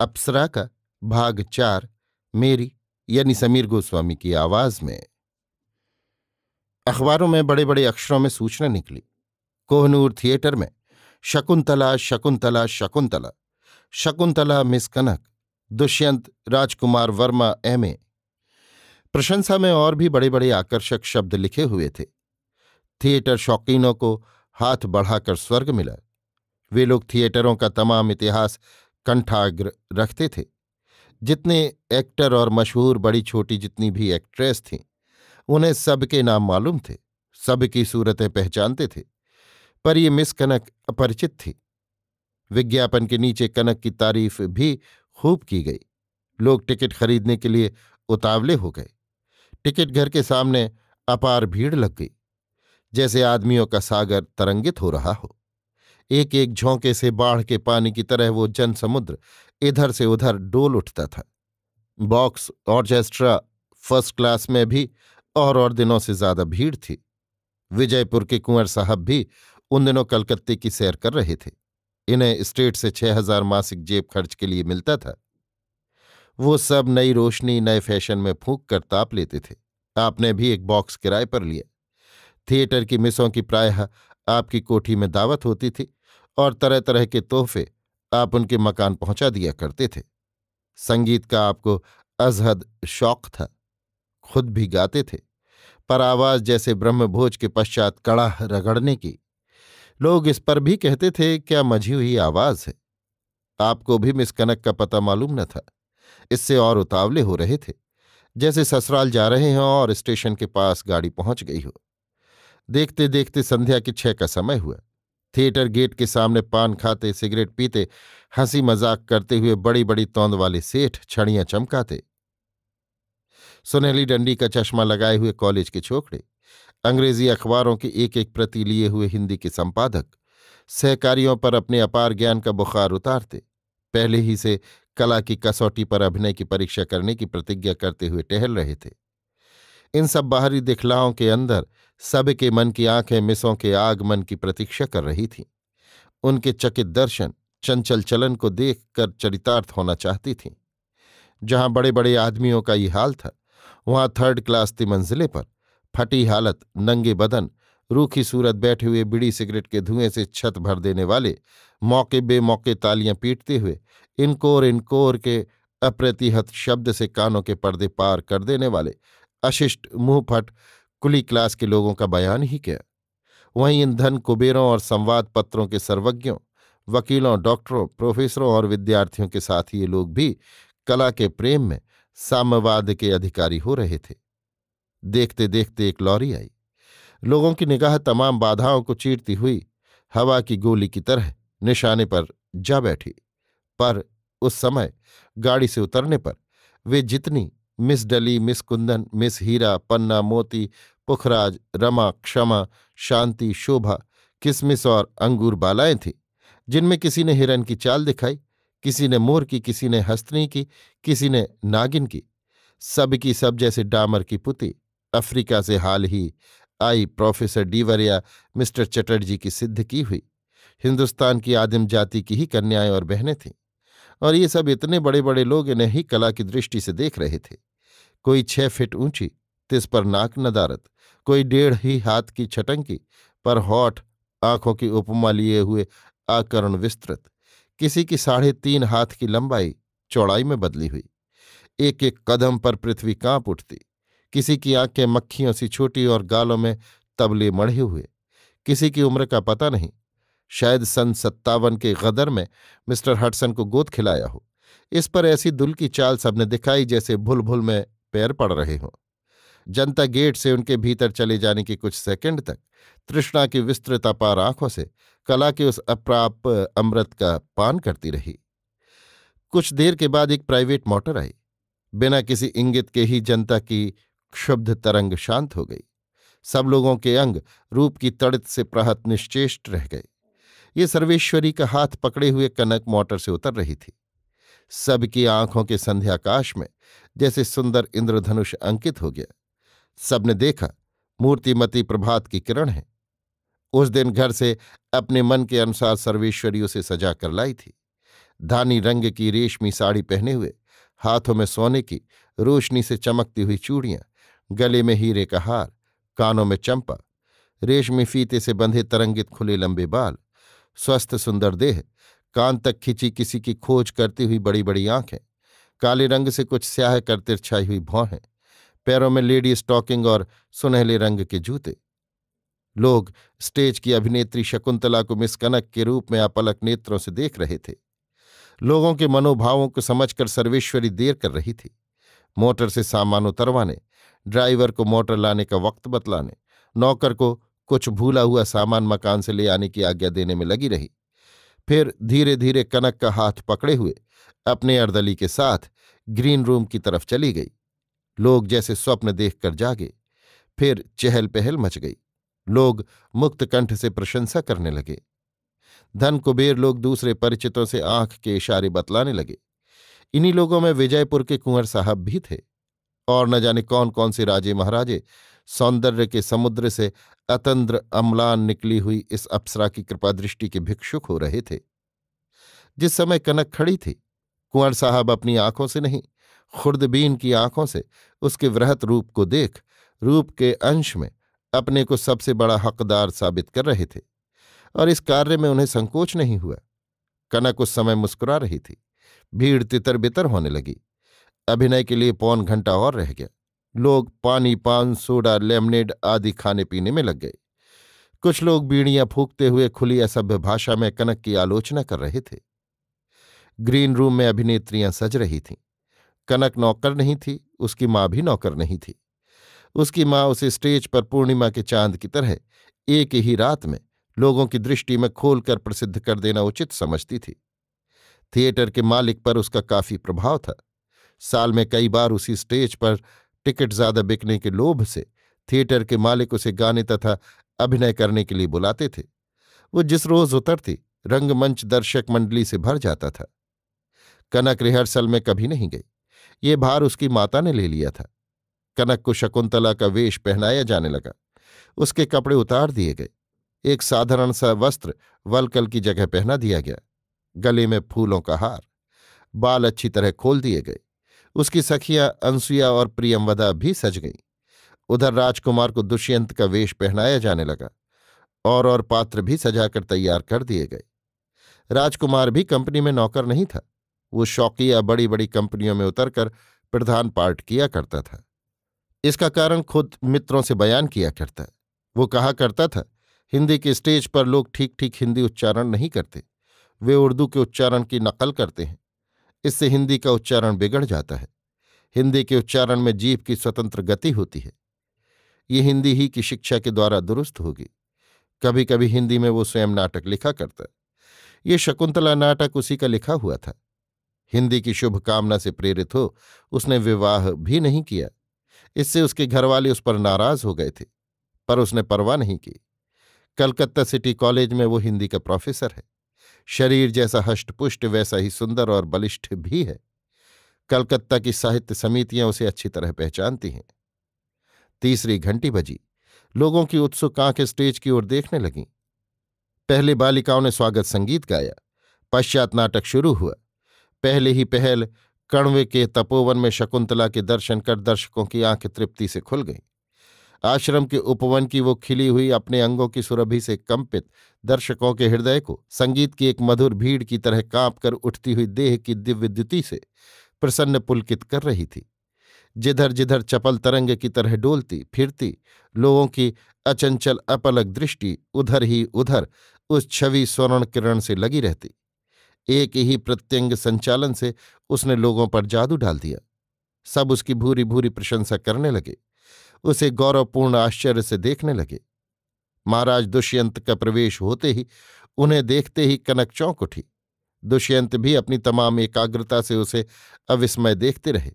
अप्सरा का भाग चार मेरी यानी समीर गोस्वामी की आवाज में अखबारों में बड़े बड़े अक्षरों में सूचना निकली कोहनूर थिएटर में Shakuntala Shakuntala Shakuntala Shakuntala miss Kanak Dushyant Rajkumar Varma M A प्रशंसा में और भी बड़े बड़े आकर्षक शब्द लिखे हुए थे थिएटर शौकीनों को हाथ बढ़ाकर स्वर्ग मिला वे लोग थिएटरों का तमाम इतिहास कंठाग्र रखते थे जितने एक्टर और मशहूर बड़ी छोटी जितनी भी एक्ट्रेस थीं उन्हें सबके नाम मालूम थे सबकी सूरतें पहचानते थे पर ये मिस कनक अपरिचित थी विज्ञापन के नीचे कनक की तारीफ भी खूब की गई लोग टिकट खरीदने के लिए उतावले हो गए टिकट घर के सामने अपार भीड़ लग गई जैसे आदमियों का सागर तरंगित हो रहा हो एक एक झोंके से बाढ़ के पानी की तरह वो जनसमुद्र इधर से उधर डोल उठता था बॉक्स ऑर्केस्ट्रा फर्स्ट क्लास में भी और और दिनों से ज्यादा भीड़ थी विजयपुर के कुंवर साहब भी उन दिनों कलकत्ते की सैर कर रहे थे इन्हें स्टेट से छह हजार मासिक जेब खर्च के लिए मिलता था वो सब नई रोशनी नए फैशन में फूक कर ताप लेते थे आपने भी एक बॉक्स किराए पर लिया थिएटर की मिसों की प्रायः आपकी कोठी में दावत होती थी और तरह तरह के तोहफे आप उनके मकान पहुंचा दिया करते थे संगीत का आपको अजहद शौक था खुद भी गाते थे पर आवाज जैसे ब्रह्मभोज के पश्चात कड़ाह रगड़ने की लोग इस पर भी कहते थे क्या मझी हुई आवाज है आपको भी मिस कनक का पता मालूम न था इससे और उतावले हो रहे थे जैसे ससुराल जा रहे हों और स्टेशन के पास गाड़ी पहुंच गई हो देखते देखते संध्या के छह का समय हुआ थिएटर गेट के सामने पान खाते सिगरेट पीते हंसी मजाक करते हुए बड़ी बड़ी तोंद वाले सेठ छड़ियां चमकाते सुनहली डंडी का चश्मा लगाए हुए कॉलेज के छोकड़े अंग्रेजी अखबारों के एक एक प्रति लिए हुए हिंदी के संपादक सहकारियों पर अपने अपार ज्ञान का बुखार उतारते पहले ही से कला की कसौटी पर अभिनय की परीक्षा करने की प्रतिज्ञा करते हुए टहल रहे थे इन सब बाहरी दिखलाओं के अंदर सबके मन की आंखें मिसों के आगमन की प्रतीक्षा कर रही थीं उनके चकित दर्शन चंचल चलन को देख कर चरितार्थ होना चाहती थीं जहां बड़े बड़े आदमियों का ये हाल था वहां थर्ड क्लास की मंजिले पर फटी हालत नंगे बदन रूखी सूरत बैठे हुए बिड़ी सिगरेट के धुएं से छत भर देने वाले मौके बेमौके तालियां पीटते हुए इनकोर इनकोर के अप्रतिहत शब्द से कानों के पर्दे पार कर देने वाले अशिष्ट मुंहफट कुली क्लास के लोगों का बयान ही क्या वहीं इन धन कुबेरों और संवाद पत्रों के सर्वज्ञों वकीलों डॉक्टरों प्रोफेसरों और विद्यार्थियों के साथ ये लोग भी कला के प्रेम में साम्यवाद के अधिकारी हो रहे थे देखते देखते एक लॉरी आई लोगों की निगाह तमाम बाधाओं को चीरती हुई हवा की गोली की तरह निशाने पर जा बैठी पर उस समय गाड़ी से उतरने पर वे जितनी miss Dolly miss Kundan miss Hira Panna Moti Pukhraj Rama क्षमा शांति शोभा किसमिस और अंगूर बालाएं थीं जिनमें किसी ने हिरन की चाल दिखाई किसी ने मोर की किसी ने हस्तनी की किसी ने नागिन की सब की सब जैसे डामर की पुती अफ्रीका से हाल ही आई प्रोफेसर डीवर या मिस्टर चटर्जी की सिद्ध की हुई हिंदुस्तान की आदिम जाति की ही कन्याएं और बहनें थीं और ये सब इतने बड़े बड़े लोग इन्हें ही कला की दृष्टि से देख रहे थे कोई छह फिट ऊंची तिस पर नाक नदारत कोई डेढ़ ही हाथ की छटंकी पर होठ आंखों की उपमा लिए हुए आकरण विस्तृत किसी की साढ़े तीन हाथ की लंबाई चौड़ाई में बदली हुई एक एक कदम पर पृथ्वी कांप उठती किसी की आंखें मक्खियों सी छोटी और गालों में तबले मढ़े हुए किसी की उम्र का पता नहीं शायद सन सत्तावन के गदर में मिस्टर हटसन को गोद खिलाया हो इस पर ऐसी दुल की चाल सबने दिखाई जैसे भूल भूल में पैर पड़ रहे हों जनता गेट से उनके भीतर चले जाने के कुछ सेकंड तक तृष्णा की विस्तृत अपार आंखों से कला के उस अप्राप अमृत का पान करती रही कुछ देर के बाद एक प्राइवेट मोटर आई बिना किसी इंगित के ही जनता की क्षुब्ध तरंग शांत हो गई सब लोगों के अंग रूप की तड़ित से प्रहत निश्चेष्ट रह गए ये सर्वेश्वरी का हाथ पकड़े हुए कनक मोटर से उतर रही थी सबकी आंखों के संध्याकाश में जैसे सुंदर इंद्रधनुष अंकित हो गया सबने देखा मूर्तिमती प्रभात की किरण है उस दिन घर से अपने मन के अनुसार सर्वेश्वरी उसे सजा कर लाई थी धानी रंग की रेशमी साड़ी पहने हुए हाथों में सोने की रोशनी से चमकती हुई चूड़ियां गले में हीरे का हार कानों में चंपा रेशमी फीते से बंधे तरंगित खुले लंबे बाल स्वस्थ सुंदर देह कान तक खिंची किसी की खोज करती हुई बड़ी बड़ी आंखें काले रंग से कुछ स्याह कर तिरछाई हुई भौहें पैरों में लेडी स्टॉकिंग और सुनहले रंग के जूते लोग स्टेज की अभिनेत्री शकुंतला को मिस कनक के रूप में अपलक नेत्रों से देख रहे थे लोगों के मनोभावों को समझकर सर्वेश्वरी देर कर रही थी मोटर से सामान उतरवाने ड्राइवर को मोटर लाने का वक्त बतलाने नौकर को कुछ भूला हुआ सामान मकान से ले आने की आज्ञा देने में लगी रही फिर धीरे धीरे कनक का हाथ पकड़े हुए अपने अर्दली के साथ ग्रीन रूम की तरफ चली गई लोग जैसे स्वप्न देखकर जागे फिर चहल पहल मच गई लोग मुक्त कंठ से प्रशंसा करने लगे धन कुबेर लोग दूसरे परिचितों से आंख के इशारे बतलाने लगे इन्हीं लोगों में विजयपुर के कुंवर साहब भी थे और न जाने कौन कौन से राजे महाराजे सौंदर्य के समुद्र से अतंद्र अम्लान निकली हुई इस अप्सरा की कृपा दृष्टि के भिक्षुक हो रहे थे जिस समय कनक खड़ी थी कुंवर साहब अपनी आंखों से नहीं खुर्दबीन की आंखों से उसके वृहत रूप को देख रूप के अंश में अपने को सबसे बड़ा हकदार साबित कर रहे थे और इस कार्य में उन्हें संकोच नहीं हुआ कनक उस समय मुस्कुरा रही थी भीड़ तितर बितर होने लगी अभिनय के लिए पौन घंटा और रह गया लोग पानी पान सोडा लेमनेड आदि खाने पीने में लग गए कुछ लोग बीड़ियां फूकते हुए खुली असभ्य भाषा में कनक की आलोचना कर रहे थे ग्रीन रूम में अभिनेत्रियां सज रही थीं कनक नौकर नहीं थी उसकी माँ भी नौकर नहीं थी उसकी माँ उसे स्टेज पर पूर्णिमा के चांद की तरह एक ही रात में लोगों की दृष्टि में खोलकर प्रसिद्ध कर देना उचित समझती थी थिएटर के मालिक पर उसका काफी प्रभाव था साल में कई बार उसी स्टेज पर टिकट ज्यादा बिकने के लोभ से थिएटर के मालिक उसे गाने तथा अभिनय करने के लिए बुलाते थे वो जिस रोज उतरती रंगमंच दर्शक मंडली से भर जाता था कनक रिहर्सल में कभी नहीं गई ये भार उसकी माता ने ले लिया था कनक को शकुंतला का वेश पहनाया जाने लगा उसके कपड़े उतार दिए गए एक साधारण सा वस्त्र वलकल की जगह पहना दिया गया गले में फूलों का हार बाल अच्छी तरह खोल दिए गए उसकी सखियां अनसुया और प्रियमवदा भी सज गईं उधर राजकुमार को दुष्यंत का वेश पहनाया जाने लगा और और पात्र भी सजाकर तैयार कर दिए गए राजकुमार भी कंपनी में नौकर नहीं था वो शौकिया बड़ी बड़ी कंपनियों में उतरकर प्रधान पार्ट किया करता था इसका कारण खुद मित्रों से बयान किया करता वो कहा करता था हिंदी के स्टेज पर लोग ठीक ठीक हिंदी उच्चारण नहीं करते वे उर्दू के उच्चारण की नकल करते हैं इससे हिंदी का उच्चारण बिगड़ जाता है हिंदी के उच्चारण में जीव की स्वतंत्र गति होती है ये हिंदी ही की शिक्षा के द्वारा दुरुस्त होगी कभी कभी हिंदी में वो स्वयं नाटक लिखा करता ये शकुंतला नाटक उसी का लिखा हुआ था हिंदी की शुभकामना से प्रेरित हो उसने विवाह भी नहीं किया इससे उसके घरवाले उस पर नाराज हो गए थे पर उसने परवाह नहीं की कलकत्ता सिटी कॉलेज में वो हिंदी का प्रोफेसर है शरीर जैसा हष्टपुष्ट वैसा ही सुंदर और बलिष्ठ भी है कलकत्ता की साहित्य समितियां उसे अच्छी तरह पहचानती हैं तीसरी घंटी बजी लोगों की उत्सुक आंख स्टेज की ओर देखने लगीं पहले बालिकाओं ने स्वागत संगीत गाया पश्चात नाटक शुरू हुआ पहले ही पहल कण्वे के तपोवन में शकुंतला के दर्शन कर दर्शकों की आंखें तृप्ति से खुल गईं आश्रम के उपवन की वो खिली हुई अपने अंगों की सुरभि से कंपित दर्शकों के हृदय को संगीत की एक मधुर भीड़ की तरह कांप कर उठती हुई देह की दिव्य द्युति से प्रसन्न पुलकित कर रही थी जिधर जिधर चपल तरंग की तरह डोलती फिरती लोगों की अचंचल अपलक दृष्टि उधर ही उधर उस छवि स्वर्ण किरण से लगी रहती एक ही प्रत्यंग संचालन से उसने लोगों पर जादू डाल दिया सब उसकी भूरी भूरी प्रशंसा करने लगे उसे गौरवपूर्ण आश्चर्य से देखने लगे महाराज दुष्यंत का प्रवेश होते ही उन्हें देखते ही कनक चौंक उठी दुष्यंत भी अपनी तमाम एकाग्रता से उसे अविस्मय देखते रहे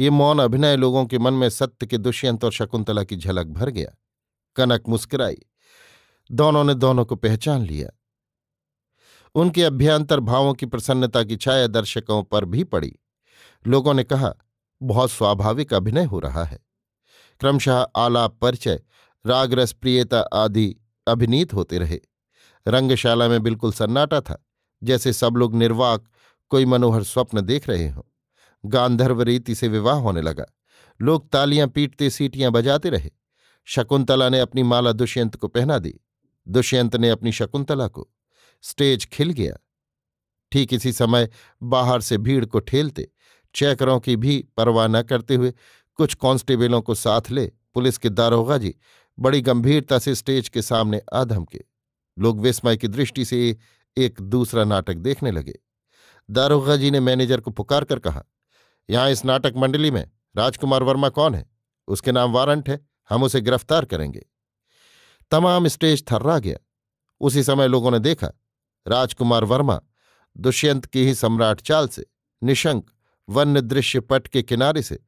ये मौन अभिनय लोगों के मन में सत्य के दुष्यंत और शकुंतला की झलक भर गया कनक मुस्कुराई दोनों ने दोनों को पहचान लिया उनके अभ्यंतर भावों की प्रसन्नता की छाया दर्शकों पर भी पड़ी लोगों ने कहा बहुत स्वाभाविक अभिनय हो रहा है क्रमशः आलाप परिचय रागरस प्रियता आदि अभिनीत होते रहे रंगशाला में बिल्कुल सन्नाटा था जैसे सब लोग निर्वाक कोई मनोहर स्वप्न देख रहे हों गांधर्व रीति से विवाह होने लगा लोग तालियां पीटते सीटियां बजाते रहे शकुंतला ने अपनी माला दुष्यंत को पहना दी दुष्यंत ने अपनी शकुंतला को स्टेज खिल गया ठीक इसी समय बाहर से भीड़ को ठेलते चैकरों की भी परवाह न करते हुए कुछ कांस्टेबलों को साथ ले पुलिस के दारोगा जी बड़ी गंभीरता से स्टेज के सामने आधम के लोग विस्मय की दृष्टि से एक दूसरा नाटक देखने लगे दारोगा जी ने मैनेजर को पुकार कर कहा यहां इस नाटक मंडली में राजकुमार वर्मा कौन है उसके नाम वारंट है हम उसे गिरफ्तार करेंगे तमाम स्टेज थर्रा गया उसी समय लोगों ने देखा राजकुमार वर्मा दुष्यंत की ही सम्राट चाल से निशंक वन्य दृश्य पट के किनारे से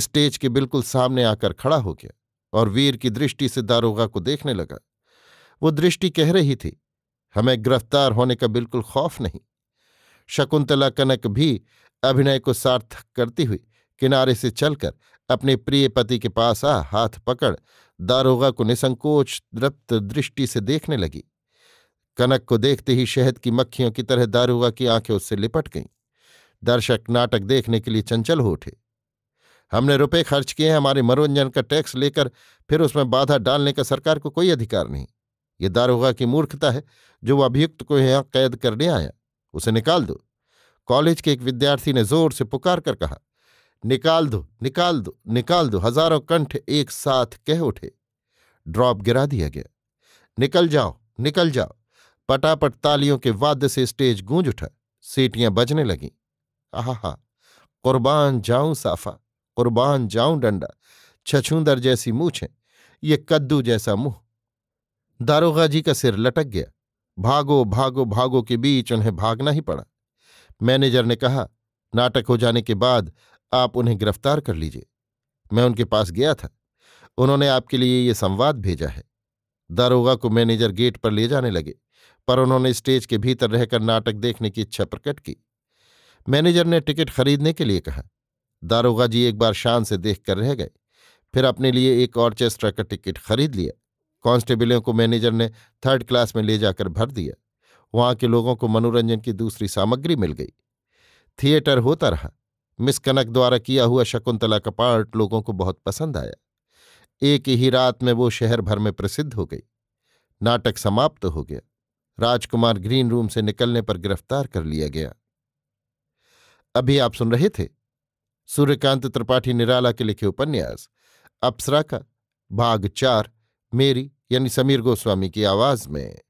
स्टेज के बिल्कुल सामने आकर खड़ा हो गया और वीर की दृष्टि से दारोगा को देखने लगा वो दृष्टि कह रही थी हमें गिरफ्तार होने का बिल्कुल खौफ नहीं शकुंतला कनक भी अभिनय को सार्थक करती हुई किनारे से चलकर अपने प्रिय पति के पास आ हाथ पकड़ दारोगा को निसंकोच द्रप्त दृष्टि से देखने लगी कनक को देखते ही शहद की मक्खियों की तरह दारोगा की आंखें उससे लिपट गईं दर्शक नाटक देखने के लिए चंचल हो उठे हमने रुपए खर्च किए हैं हमारे मनोरंजन का टैक्स लेकर फिर उसमें बाधा डालने का सरकार को कोई अधिकार नहीं ये दारोगा की मूर्खता है जो वो अभियुक्त को यहाँ कैद करने आया उसे निकाल दो कॉलेज के एक विद्यार्थी ने जोर से पुकार कर कहा निकाल दो निकाल दो निकाल दो हजारों कंठ एक साथ कह उठे ड्रॉप गिरा दिया गया निकल जाओ निकल जाओ पटापट तालियों के वाद्य से स्टेज गूंज उठा सीटियां बजने लगीं आहा कुर्बान जाऊं साफा कुर्बान जाऊं डंडा छछूंदर जैसी है ये कद्दू जैसा मुंह दारोगा जी का सिर लटक गया भागो भागो भागो के बीच उन्हें भागना ही पड़ा मैनेजर ने कहा नाटक हो जाने के बाद आप उन्हें गिरफ्तार कर लीजिए मैं उनके पास गया था उन्होंने आपके लिए ये संवाद भेजा है दारोगा को मैनेजर गेट पर ले जाने लगे पर उन्होंने स्टेज के भीतर रहकर नाटक देखने की इच्छा प्रकट की मैनेजर ने टिकट खरीदने के लिए कहा दारोगा जी एक बार शान से देख कर रह गए फिर अपने लिए एक ऑर्चेस्ट्रा का टिकट खरीद लिया कांस्टेबलों को मैनेजर ने थर्ड क्लास में ले जाकर भर दिया वहां के लोगों को मनोरंजन की दूसरी सामग्री मिल गई थिएटर होता रहा मिस कनक द्वारा किया हुआ शकुंतला का पार्ट लोगों को बहुत पसंद आया एक ही रात में वो शहर भर में प्रसिद्ध हो गई नाटक समाप्त तो हो गया राजकुमार ग्रीन रूम से निकलने पर गिरफ्तार कर लिया गया अभी आप सुन रहे थे सूर्यकांत त्रिपाठी निराला के लिखे उपन्यास अप्सरा का भाग चार मेरी यानी समीर गोस्वामी की आवाज में